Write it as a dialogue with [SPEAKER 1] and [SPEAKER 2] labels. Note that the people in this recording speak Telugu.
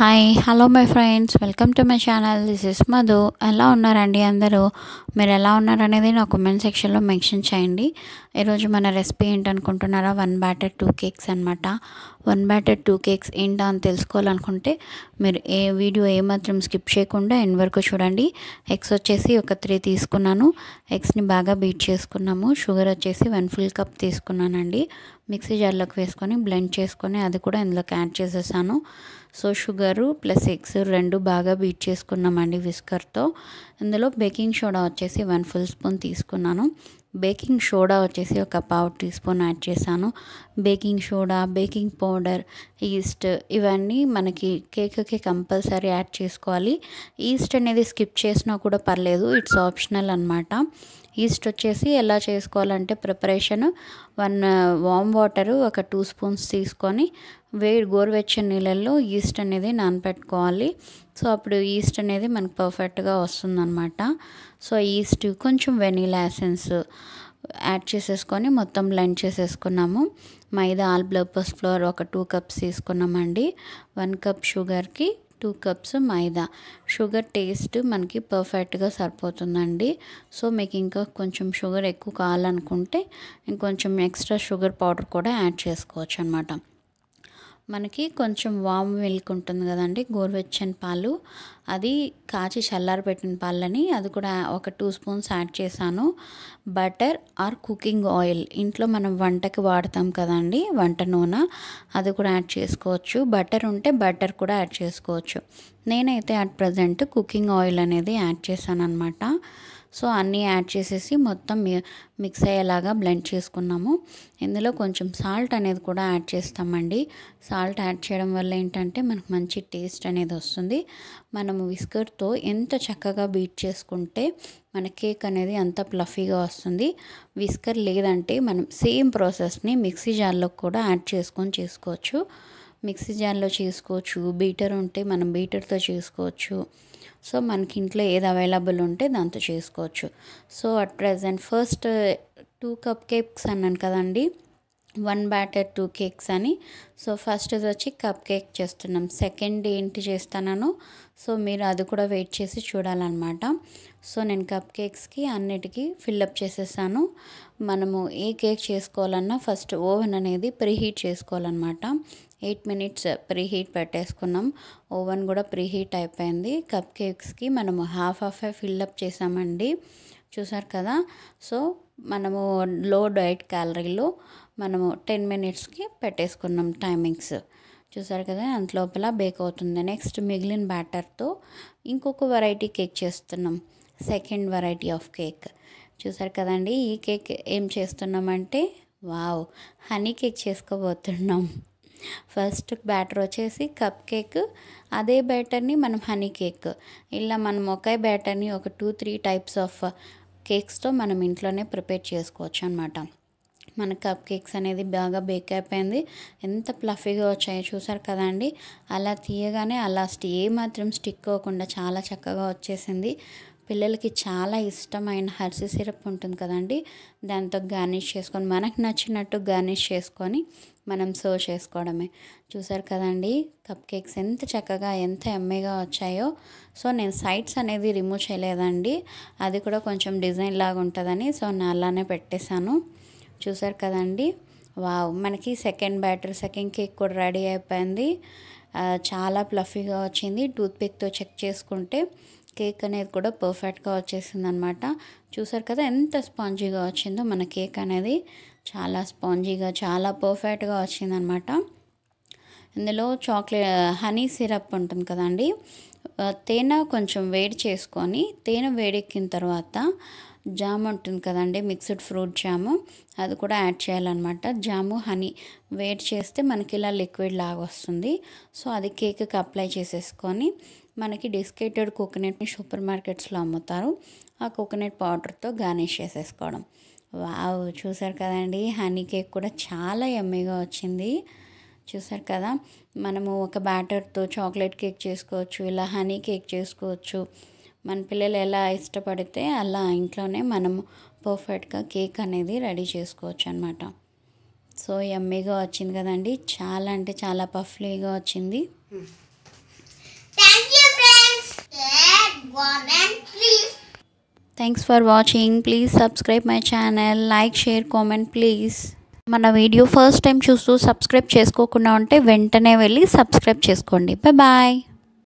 [SPEAKER 1] hi hello my friends welcome to my channel this is Madhu ఎలా ఉన్నారండి అందరూ మీరు ఎలా ఉన్నారనేది నా కమెంట్ సెక్షన్లో మెన్షన్ చేయండి ఈరోజు మన రెసిపీ ఏంటనుకుంటున్నారా వన్ బ్యాటర్ టూ కేక్స్ అనమాట వన్ బ్యాటర్ టూ కేక్స్ ఏంటా అని తెలుసుకోవాలనుకుంటే మీరు ఏ వీడియో ఏమాత్రం స్కిప్ చేయకుండా ఎన్ వరకు చూడండి ఎగ్స్ వచ్చేసి ఒక త్రీ తీసుకున్నాను ఎగ్స్ని బాగా బీట్ చేసుకున్నాము షుగర్ వచ్చేసి వన్ ఫుల్ కప్ తీసుకున్నానండి మిక్సీ జార్లోకి వేసుకొని బ్లెండ్ చేసుకొని అది కూడా ఇందులోకి యాడ్ చేసేసాను సో షుగరు ప్లస్ ఎగ్స్ రెండు బాగా బీట్ చేసుకున్నామండి విస్కర్తో ఇందులో బేకింగ్ సోడా వచ్చేసి వన్ ఫుల్ స్పూన్ తీసుకున్నాను బేకింగ్ సోడా వచ్చేసి ఒక పావు టీ స్పూన్ యాడ్ చేశాను baking soda baking powder yeast ఇవన్నీ మనకి కేక్కి కంపల్సరీ యాడ్ చేసుకోవాలి ఈస్ట్ అనేది స్కిప్ చేసినా కూడా పర్లేదు ఇట్స్ ఆప్షనల్ అనమాట ఈస్ట్ వచ్చేసి ఎలా చేసుకోవాలంటే ప్రిపరేషన్ వన్ వామ్ వాటరు ఒక టూ స్పూన్స్ తీసుకొని వేడి గోరువెచ్చని నీళ్ళల్లో ఈస్ట్ అనేది నానపెట్టుకోవాలి సో అప్పుడు ఈస్ట్ అనేది మనకు పర్ఫెక్ట్గా వస్తుందన్నమాట సో ఈస్ట్ కొంచెం వెనీలా ఎసెన్స్ యాడ్ చేసేసుకొని మొత్తం బ్లెండ్ చేసేసుకున్నాము మైదా ఆల్ పర్పస్ ఫ్లోర్ ఒక టూ కప్స్ తీసుకున్నామండి వన్ కప్ షుగర్కి two cups maida sugar taste మనకి పర్ఫెక్ట్గా సరిపోతుందండి సో మీకు ఇంకా కొంచెం షుగర్ ఎక్కువ కావాలనుకుంటే ఇంకొంచెం ఎక్స్ట్రా షుగర్ పౌడర్ కూడా యాడ్ చేసుకోవచ్చు అనమాట మనకి కొంచెం వామ్ మిల్క్ ఉంటుంది కదండి గోరువెచ్చని పాలు అది కాచి చల్లారి పెట్టిన పాలని అది కూడా ఒక టూ స్పూన్స్ యాడ్ చేశాను బటర్ ఆర్ కుకింగ్ ఆయిల్ ఇంట్లో మనం వంటకి వాడతాం కదండి వంట నూనె అది కూడా యాడ్ చేసుకోవచ్చు బటర్ ఉంటే బటర్ కూడా యాడ్ చేసుకోవచ్చు నేనైతే అట్ ప్రజెంట్ కుకింగ్ ఆయిల్ అనేది యాడ్ చేశాను అనమాట సో అన్నీ యాడ్ చేసేసి మొత్తం మిక్స్ అయ్యేలాగా బ్లెండ్ చేసుకున్నాము ఇందులో కొంచెం సాల్ట్ అనేది కూడా యాడ్ చేస్తామండి సాల్ట్ యాడ్ చేయడం వల్ల ఏంటంటే మనకు మంచి టేస్ట్ అనేది వస్తుంది మనం మనము విస్కర్తో ఎంత చక్కగా బీట్ చేసుకుంటే మన కేక్ అనేది అంత ప్లఫీగా వస్తుంది విస్కర్ లేదంటే మనం సేమ్ ప్రాసెస్ని మిక్సీ జార్లో కూడా యాడ్ చేసుకొని చేసుకోవచ్చు మిక్సీ జార్లో చేసుకోవచ్చు బీటర్ ఉంటే మనం బీటర్తో చేసుకోవచ్చు సో మనకి ఇంట్లో ఏది అవైలబుల్ ఉంటే దాంతో చేసుకోవచ్చు so at present first two cupcakes అన్నాను కదండి వన్ బ్యాటర్ టూ కేక్స్ అని సో ఫస్ట్ వచ్చి కప్ కేక్ చేస్తున్నాం సెకండ్ ఏంటి చేస్తానో సో మీరు అది కూడా వెయిట్ చేసి చూడాలన్నమాట సో నేను కప్ కేక్స్కి అన్నిటికీ ఫిల్అప్ చేసేసాను మనము ఏ కేక్ చేసుకోవాలన్నా ఫస్ట్ ఓవెన్ అనేది ప్రీహీట్ చేసుకోవాలన్నమాట ఎయిట్ మినిట్స్ ప్రీహీట్ పెట్టేసుకున్నాం ఓవెన్ కూడా ప్రీహీట్ అయిపోయింది కప్ కేక్స్కి మనము హాఫ్ హాఫే ఫిల్అప్ చేసామండి చూసారు కదా సో మనము లో డైట్ క్యాలరీలో మనము టెన్ మినిట్స్కి పెట్టేసుకున్నాం టైమింగ్స్ చూసారు కదా అంతలోపల బేక్ అవుతుంది నెక్స్ట్ మిగిలిన బ్యాటర్తో ఇంకొక వెరైటీ కేక్ చేస్తున్నాం సెకండ్ వెరైటీ ఆఫ్ కేక్ చూసారు కదండి ఈ కేక్ ఏం చేస్తున్నామంటే వావ్ హనీ కేక్ చేసుకోబోతున్నాం ఫస్ట్ బ్యాటర్ వచ్చేసి కప్ కేక్ అదే బ్యాటర్ని మనం హనీ కేక్ ఇలా మనం ఒకే బ్యాటర్ని ఒక టూ త్రీ టైప్స్ ఆఫ్ కేక్స్తో మనం ఇంట్లోనే ప్రిపేర్ చేసుకోవచ్చు అనమాట మన కప్ కేక్స్ అనేది బాగా బేక్ అయిపోయింది ఎంత ప్లఫీగా వచ్చాయో చూసారు కదండి అలా తీయగానే అలా ఏమాత్రం మాత్రం స్టిక్ అవ్వకుండా చాలా చక్కగా వచ్చేసింది పిల్లలకి చాలా ఇష్టమైన హర్సి సిరప్ ఉంటుంది కదండి దాంతో గార్నిష్ చేసుకొని మనకు నచ్చినట్టు గార్నిష్ చేసుకొని మనం సర్వ్ చేసుకోవడమే చూసారు కదండి కప్ కేక్స్ ఎంత చక్కగా ఎంత ఎమ్మెగా వచ్చాయో సో నేను సైడ్స్ అనేది రిమూవ్ చేయలేదండి అది కూడా కొంచెం డిజైన్ లాగా ఉంటుందని సో నా అలానే పెట్టేశాను చూసారు కదండి వావ్ మనకి సెకండ్ బ్యాటర్ సెకండ్ కేక్ కూడా రెడీ అయిపోయింది చాలా ప్లఫీగా వచ్చింది పిక్తో చెక్ చేసుకుంటే కేక్ అనేది కూడా పర్ఫెక్ట్గా వచ్చేసింది అనమాట చూసారు కదా ఎంత స్పాంజీగా వచ్చిందో మన కేక్ అనేది చాలా స్పాంజీగా చాలా పర్ఫెక్ట్గా వచ్చిందనమాట ఇందులో చాక్లెట్ హనీ సిరప్ ఉంటుంది కదండి తేనె కొంచెం వేడి చేసుకొని తేనె వేడెక్కిన తర్వాత జామ్ ఉంటుంది కదండి మిక్స్డ్ ఫ్రూట్ జాము అది కూడా యాడ్ చేయాలన్నమాట జాము హనీ వేడి చేస్తే మనకి ఇలా లిక్విడ్ లాగా వస్తుంది సో అది కేక్కి అప్లై చేసేసుకొని మనకి డిస్కేటెడ్ కోకోనట్ని సూపర్ మార్కెట్స్లో అమ్ముతారు ఆ కోకోనట్ పౌడర్తో గార్నిష్ చేసేసుకోవడం వావ్ చూసారు కదండి హనీ కేక్ కూడా చాలా ఎమ్మీగా వచ్చింది చూసారు కదా మనము ఒక బ్యాటర్తో చాక్లెట్ కేక్ చేసుకోవచ్చు ఇలా హనీ కేక్ చేసుకోవచ్చు మన పిల్లలు ఎలా ఇష్టపడితే అలా ఇంట్లోనే మనము పర్ఫెక్ట్గా కేక్ అనేది రెడీ చేసుకోవచ్చు అనమాట సో ఎమ్మీగా వచ్చింది కదండి చాలా అంటే చాలా పఫ్లీగా వచ్చింది thanks for watching please subscribe my channel like share comment please మన వీడియో ఫస్ట్ టైం చూస్తూ సబ్స్క్రైబ్ చేసుకోకుండా ఉంటే వెంటనే వెళ్ళి సబ్స్క్రైబ్ చేసుకోండి బాయ్